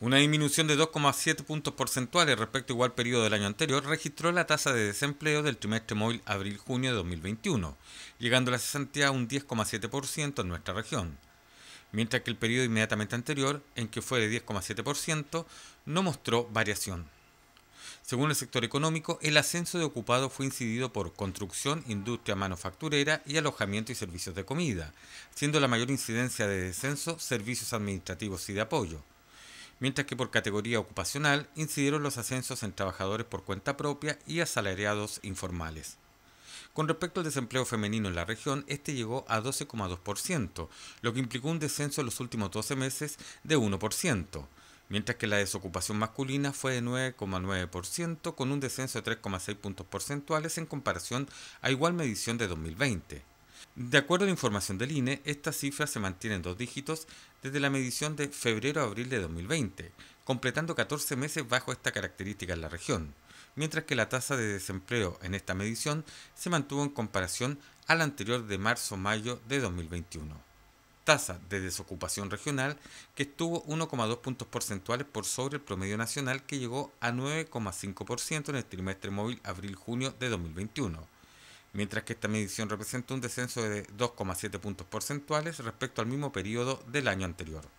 Una disminución de 2,7 puntos porcentuales respecto al igual periodo del año anterior registró la tasa de desempleo del trimestre móvil abril-junio de 2021, llegando a la cesantía a un 10,7% en nuestra región, mientras que el periodo inmediatamente anterior, en que fue de 10,7%, no mostró variación. Según el sector económico, el ascenso de ocupados fue incidido por construcción, industria manufacturera y alojamiento y servicios de comida, siendo la mayor incidencia de descenso servicios administrativos y de apoyo mientras que por categoría ocupacional incidieron los ascensos en trabajadores por cuenta propia y asalariados informales. Con respecto al desempleo femenino en la región, este llegó a 12,2%, lo que implicó un descenso en los últimos 12 meses de 1%, mientras que la desocupación masculina fue de 9,9%, con un descenso de 3,6 puntos porcentuales en comparación a igual medición de 2020. De acuerdo a la información del INE, esta cifra se mantiene en dos dígitos desde la medición de febrero a abril de 2020, completando 14 meses bajo esta característica en la región, mientras que la tasa de desempleo en esta medición se mantuvo en comparación a la anterior de marzo-mayo de 2021 tasa de desocupación regional que estuvo 1,2 puntos porcentuales por sobre el promedio nacional que llegó a 9,5% en el trimestre móvil abril-junio de 2021 mientras que esta medición representa un descenso de 2,7 puntos porcentuales respecto al mismo periodo del año anterior.